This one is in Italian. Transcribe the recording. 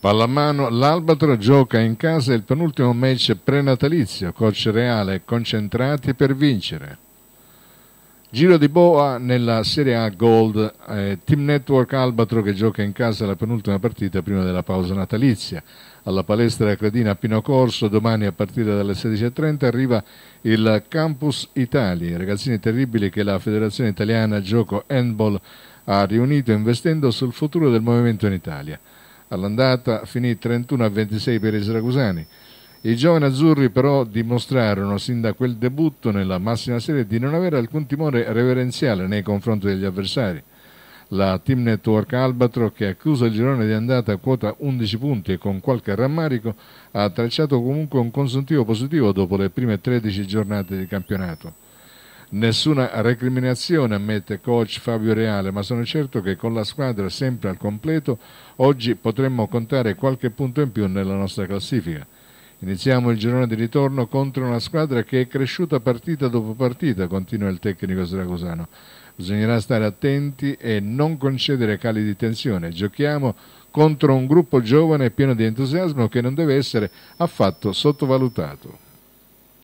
Pallamano, l'Albatro gioca in casa il penultimo match prenatalizio col reale concentrati per vincere. Giro di boa nella Serie A Gold, eh, Team Network Albatro che gioca in casa la penultima partita prima della pausa natalizia. Alla palestra Credina a Corso, domani a partire dalle 16.30 arriva il Campus Italia, i ragazzini terribili che la Federazione Italiana Gioco Handball ha riunito investendo sul futuro del movimento in Italia. All'andata finì 31 a 26 per i Siracusani. I giovani azzurri però dimostrarono sin da quel debutto nella massima serie di non avere alcun timore reverenziale nei confronti degli avversari. La Team Network Albatro, che ha chiuso il girone di andata a quota 11 punti e con qualche rammarico, ha tracciato comunque un consuntivo positivo dopo le prime 13 giornate di campionato. Nessuna recriminazione ammette coach Fabio Reale, ma sono certo che con la squadra sempre al completo oggi potremmo contare qualche punto in più nella nostra classifica. Iniziamo il girone di ritorno contro una squadra che è cresciuta partita dopo partita, continua il tecnico siracusano. Bisognerà stare attenti e non concedere cali di tensione. Giochiamo contro un gruppo giovane pieno di entusiasmo che non deve essere affatto sottovalutato.